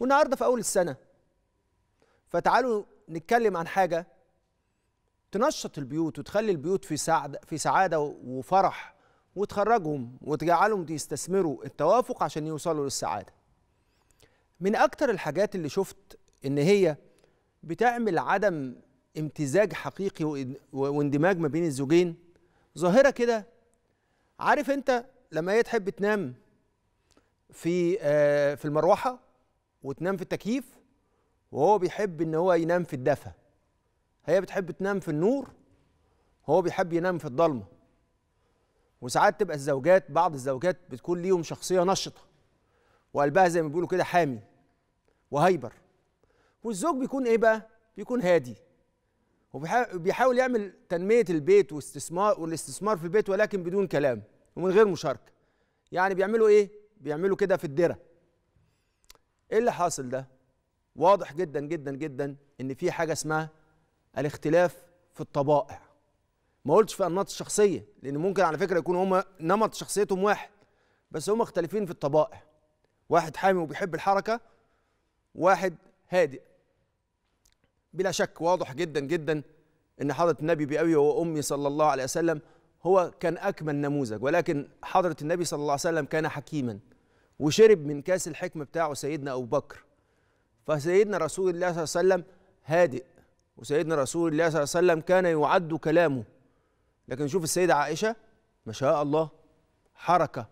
والنهارده في اول السنه فتعالوا نتكلم عن حاجه تنشط البيوت وتخلي البيوت في سعد في سعاده وفرح وتخرجهم وتجعلهم يستثمروا التوافق عشان يوصلوا للسعاده من اكتر الحاجات اللي شفت ان هي بتعمل عدم امتزاج حقيقي واندماج ما بين الزوجين ظاهره كده عارف انت لما هي تحب تنام في آه، في المروحه وتنام في التكييف وهو بيحب ان هو ينام في الدفا هي بتحب تنام في النور هو بيحب ينام في الضلمه وساعات تبقى الزوجات بعض الزوجات بتكون ليهم شخصيه نشطه وقلبها زي ما بيقولوا كده حامي وهايبر والزوج بيكون ايه بقى بيكون هادي وبيحاول يعمل تنميه البيت واستثمار والاستثمار في البيت ولكن بدون كلام ومن غير مشاركه يعني بيعملوا ايه بيعملوا كده في الدره ايه اللي حاصل ده واضح جدا جدا جدا ان في حاجه اسمها الاختلاف في الطبائع ما قلتش في انماط الشخصيه لان ممكن على فكره يكون هم نمط شخصيتهم واحد بس هم مختلفين في الطبائع واحد حامي وبيحب الحركه واحد هادئ بلا شك واضح جدا جدا ان حضره النبي بأبي وامي صلى الله عليه وسلم هو كان اكمل نموذج ولكن حضره النبي صلى الله عليه وسلم كان حكيما وشرب من كاس الحكم بتاعه سيدنا أبو بكر فسيدنا رسول الله صلى الله عليه وسلم هادئ وسيدنا رسول الله صلى الله عليه وسلم كان يعد كلامه لكن نشوف السيدة عائشة ما شاء الله حركة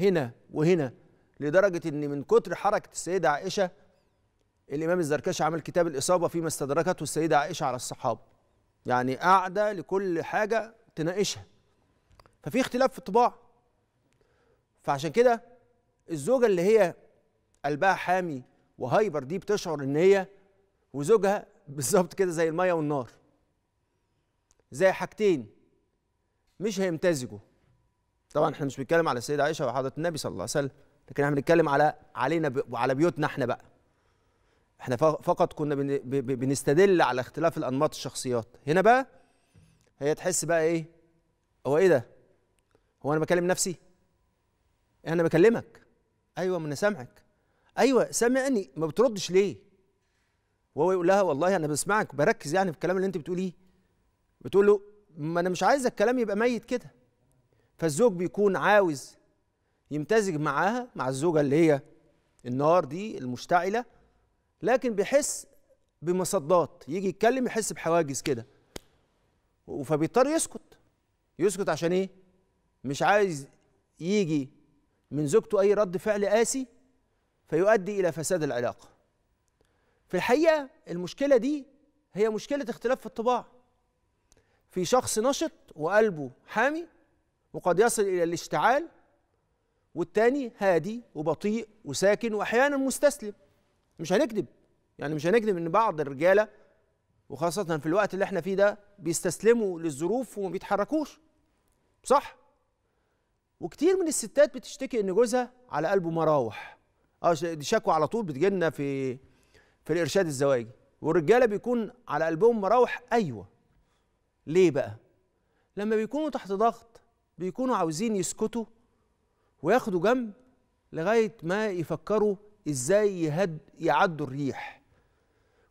هنا وهنا لدرجة أن من كتر حركة السيدة عائشة الإمام الزركشي عمل كتاب الإصابة فيما استدركته السيدة عائشة على الصحابة يعني قاعدة لكل حاجة تناقشها ففي اختلاف في الطباع فعشان كده الزوجه اللي هي قلبها حامي وهايبر دي بتشعر ان هي وزوجها بالظبط كده زي الميه والنار زي حاجتين مش هيمتزجوا طبعا احنا مش بنتكلم على السيده عائشه وحضره النبي صلى الله عليه وسلم لكن احنا بنتكلم على علينا وعلى بيوتنا احنا بقى احنا فقط كنا بنستدل على اختلاف الانماط الشخصيات هنا بقى هي تحس بقى ايه هو ايه ده هو انا بكلم نفسي انا بكلمك ايوه ما انا سامعك ايوه سامعني ما بتردش ليه وهو يقول لها والله انا بسمعك بركز يعني في الكلام اللي انت بتقوليه بتقول له ما انا مش عايز الكلام يبقى ميت كده فالزوج بيكون عاوز يمتزج معاها مع الزوجه اللي هي النار دي المشتعله لكن بيحس بمصدات يجي يتكلم يحس بحواجز كده فبيضطر يسكت يسكت عشان ايه مش عايز يجي من زوجته أي رد فعل قاسي فيؤدي إلى فساد العلاقة في الحقيقة المشكلة دي هي مشكلة اختلاف في الطباع في شخص نشط وقلبه حامي وقد يصل إلى الاشتعال والتاني هادي وبطيء وساكن وأحيانا مستسلم مش هنكذب يعني مش هنكذب إن بعض الرجالة وخاصة في الوقت اللي احنا فيه ده بيستسلموا للظروف وما بيتحركوش صح وكتير من الستات بتشتكي ان جوزها على قلبه مراوح اه دي شكوى على طول بتجي لنا في في الارشاد الزواجي والرجاله بيكون على قلبهم مراوح ايوه ليه بقى لما بيكونوا تحت ضغط بيكونوا عاوزين يسكتوا وياخدوا جنب لغايه ما يفكروا ازاي يهد يعدوا الريح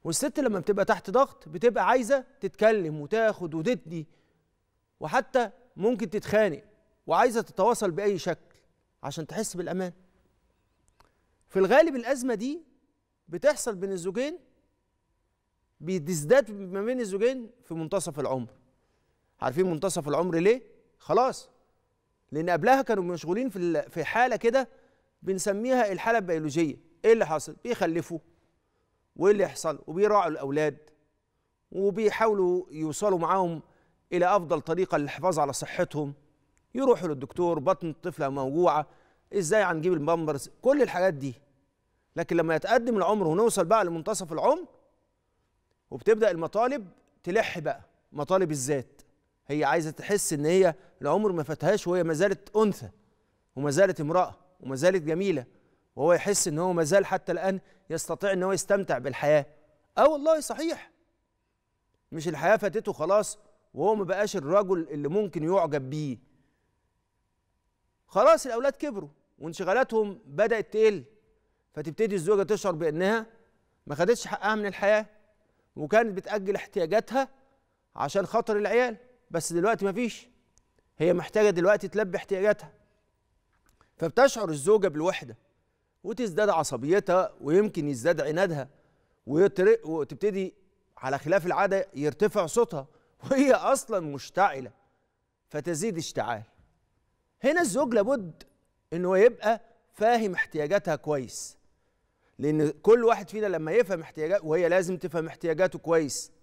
والست لما بتبقى تحت ضغط بتبقى عايزه تتكلم وتاخد وتدي وحتى ممكن تتخانق وعايزه تتواصل باي شكل عشان تحس بالامان في الغالب الازمه دي بتحصل بين الزوجين بتزداد ما بين الزوجين في منتصف العمر عارفين منتصف العمر ليه خلاص لان قبلها كانوا مشغولين في في حاله كده بنسميها الحاله البيولوجيه ايه اللي حصل بيخلفوا وايه اللي يحصل وبيراعوا الاولاد وبيحاولوا يوصلوا معاهم الى افضل طريقه للحفاظ على صحتهم يروحوا للدكتور بطن الطفله موجوعه ازاي هنجيب البامبرز كل الحاجات دي لكن لما يتقدم العمر ونوصل بقى لمنتصف العمر وبتبدا المطالب تلح بقى مطالب الذات هي عايزه تحس ان هي العمر ما فاتهاش وهي ما زالت انثى وما زالت امراه وما زالت جميله وهو يحس ان هو ما زال حتى الان يستطيع ان هو يستمتع بالحياه اه والله صحيح مش الحياه فاتته خلاص وهو ما بقاش الرجل اللي ممكن يعجب بيه خلاص الاولاد كبروا وانشغالاتهم بدات تقل فتبتدي الزوجه تشعر بانها ما خدتش حقها من الحياه وكانت بتاجل احتياجاتها عشان خاطر العيال بس دلوقتي ما فيش هي محتاجه دلوقتي تلبي احتياجاتها فبتشعر الزوجه بالوحده وتزداد عصبيتها ويمكن يزداد عنادها وتبتدي على خلاف العاده يرتفع صوتها وهي اصلا مشتعله فتزيد اشتعال هنا الزوج لابد انه يبقى فاهم احتياجاتها كويس لان كل واحد فينا لما يفهم احتياجات وهي لازم تفهم احتياجاته كويس